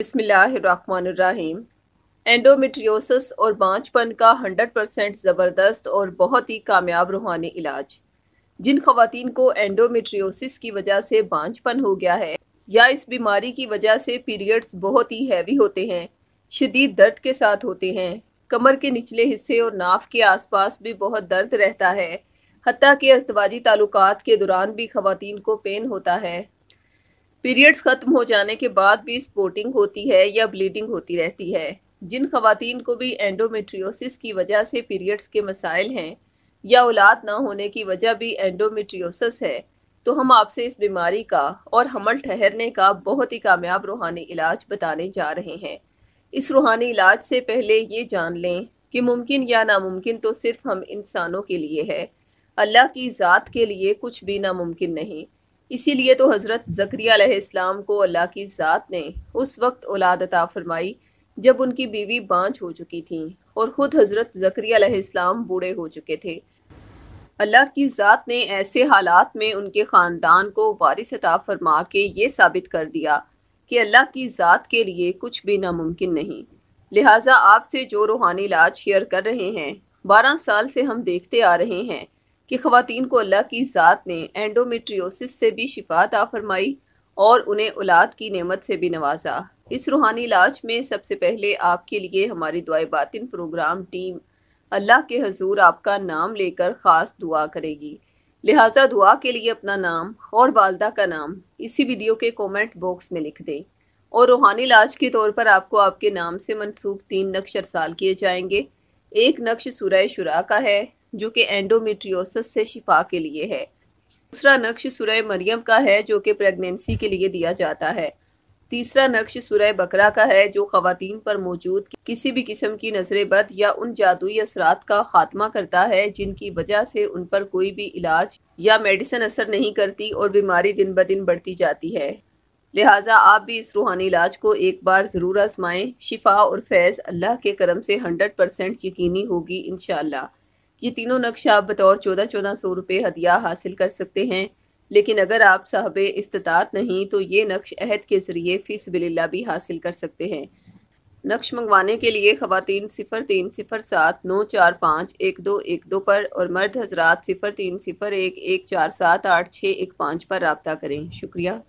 बसमीम एंडोमेट्रियोसिस और बाँचपन का 100 परसेंट ज़बरदस्त और बहुत ही कामयाब रूहानी इलाज जिन खातन को एंडोमेट्रियोसिस की वजह से बाँचपन हो गया है या इस बीमारी की वजह से पीरियड्स बहुत ही हैवी होते हैं शदीद दर्द के साथ होते हैं कमर के निचले हिस्से और नाफ के आसपास भी बहुत दर्द रहता है हती कि अस्तवाजी ताल्लुक के दौरान भी खातन को पेन होता है पीरियड्स ख़त्म हो जाने के बाद भी स्पोर्टिंग होती है या ब्लीडिंग होती रहती है जिन खातन को भी एंडोमेट्रियोसिस की वजह से पीरियड्स के मसाइल हैं या औलाद ना होने की वजह भी एंडोमेट्रियोसिस है तो हम आपसे इस बीमारी का और हमल ठहरने का बहुत ही कामयाब रूहानी इलाज बताने जा रहे हैं इस रूहानी इलाज से पहले ये जान लें कि मुमकिन या नामुमकिन तो सिर्फ हम इंसानों के लिए है अल्लाह की ज़ात के लिए कुछ भी नामुमकिन नहीं इसीलिए तो हज़रत जक्रिया इस्लाम को अल्लाह की ज़ात ने उस वक्त औलाद अता फरमाई जब उनकी बीवी बाँझ हो चुकी थी और ख़ुद हज़रत जक्रिया इस्लाम बूढ़े हो चुके थे अल्लाह की ज़ात ने ऐसे हालात में उनके ख़ानदान को वारिस अता फरमा के ये साबित कर दिया कि अल्लाह की ज़ात के लिए कुछ भी नामुमकिन नहीं लिहाजा आपसे जो रूहानी इलाज शेयर कर रहे हैं बारह साल से हम देखते आ रहे हैं कि खातन को अल्लाह की ज़ात ने एंडोमेट्रियोसिस से भी शिफात फरमाई और उन्हें औलाद की नेमत से भी नवाजा इस रूहानी इलाज में सबसे पहले आपके लिए हमारी दुआ बातिन प्रोग्राम टीम अल्लाह के हजूर आपका नाम लेकर ख़ास दुआ करेगी लिहाजा दुआ के लिए अपना नाम और वालदा का नाम इसी वीडियो के कमेंट बॉक्स में लिख दें और रूहानी इलाज के तौर पर आपको आपके नाम से मंसूब तीन नक्श साल किए जाएंगे एक नक्श सूरह शुरा का है जो कि एंडोमेट्रियोसिस से शिफा के लिए है दूसरा नक्श सुरय मरियम का है जो कि प्रेगनेंसी के लिए दिया जाता है तीसरा नक्श सुरय बकरा का है जो खातन पर मौजूद किसी भी किस्म की नजर बद या उन जादुई असरात का खात्मा करता है जिनकी वजह से उन पर कोई भी इलाज या मेडिसिन असर नहीं करती और बीमारी दिन ब दिन बढ़ती जाती है लिहाजा आप भी इस रूहानी इलाज को एक बार ज़रूर आजमाएं शिफा और फैज़ अल्लाह के करम से हंड्रेड परसेंट यकीनी होगी इनशाला ये तीनों नक्श आप बतौर चौदह चौदह सौ रुपये हदिया हासिल कर सकते हैं लेकिन अगर आप साहब इस्तात नहीं तो ये नक्श अहद के ज़रिए फ़ीस बिल्ला भी हासिल कर सकते हैं नक्श मंगवाने के लिए ख़वान सिफ़र तीन सिफ़र सात नौ चार पाँच एक दो एक दो पर और मर्द हजरात सिफ़र तीन सिफ़र एक एक चार सात आठ छः एक पाँच पर रबता करें शुक्रिया